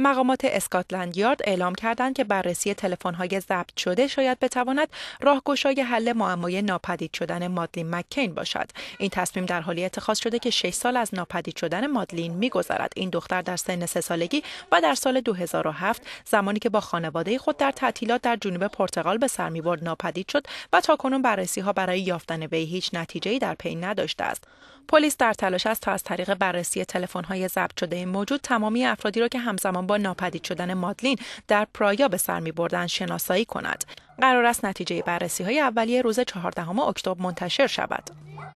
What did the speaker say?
مقامات اسکاتلند یارد اعلام کردند که بررسی تلفن‌های ضبط شده شاید بتواند راهگشای حل معمای ناپدید شدن مادلین مکین باشد. این تصمیم در حالی اتخاذ شده که 6 سال از ناپدید شدن مادلین می‌گذرد. این دختر در سن 3 سالگی و در سال 2007 زمانی که با خانواده خود در تعطیلات در جنوب پرتغال به سر می‌برد ناپدید شد و تاکنون بررسی‌ها برای یافتن وی هیچ نتیجه‌ای در پی نداشته است. پلیس در تلاش است تا از طریق بررسی تلفن‌های ضبط شده موجود تمامی افرادی را که همزمان با ناپدید شدن مادلین در پرایا به سر می‌بردند شناسایی کند. قرار است نتیجه بررسی‌های اولیه روز 14 اکتبر منتشر شود.